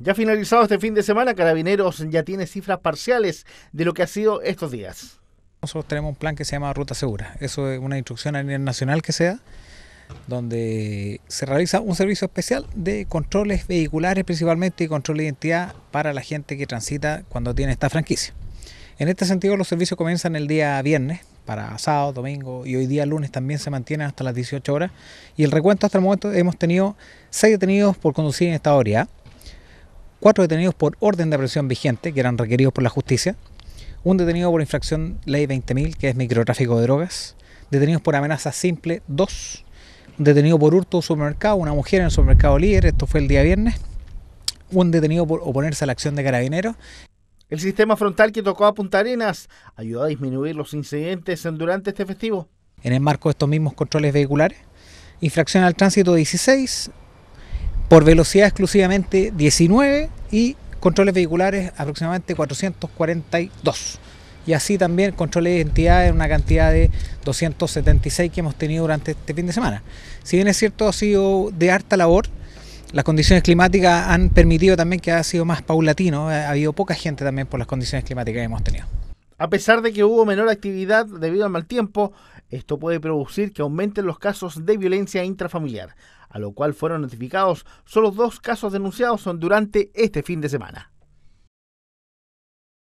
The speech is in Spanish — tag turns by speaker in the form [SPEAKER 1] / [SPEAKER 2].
[SPEAKER 1] Ya finalizado este fin de semana, Carabineros ya tiene cifras parciales de lo que ha sido estos días.
[SPEAKER 2] Nosotros tenemos un plan que se llama Ruta Segura. Eso es una instrucción a nivel nacional que sea, donde se realiza un servicio especial de controles vehiculares principalmente y control de identidad para la gente que transita cuando tiene esta franquicia. En este sentido, los servicios comienzan el día viernes para sábado, domingo y hoy día lunes también se mantienen hasta las 18 horas. Y el recuento hasta el momento hemos tenido 6 detenidos por conducir en estado de cuatro detenidos por orden de presión vigente, que eran requeridos por la justicia, un detenido por infracción ley 20.000, que es microtráfico de drogas, detenidos por amenaza simple, dos, un detenido por hurto de supermercado, una mujer en el supermercado líder, esto fue el día viernes,
[SPEAKER 1] un detenido por oponerse a la acción de carabineros. El sistema frontal que tocó a Punta Arenas ayudó a disminuir los incidentes durante este festivo.
[SPEAKER 2] En el marco de estos mismos controles vehiculares, infracción al tránsito 16, por velocidad exclusivamente 19 y controles vehiculares aproximadamente 442. Y así también controles de identidad en una cantidad de 276 que hemos tenido durante este fin de semana. Si bien es cierto, ha sido de harta labor, las condiciones climáticas han permitido también que ha sido más paulatino, ha habido poca gente también por las condiciones climáticas que hemos tenido.
[SPEAKER 1] A pesar de que hubo menor actividad debido al mal tiempo, esto puede producir que aumenten los casos de violencia intrafamiliar, a lo cual fueron notificados solo dos casos denunciados durante este fin de semana.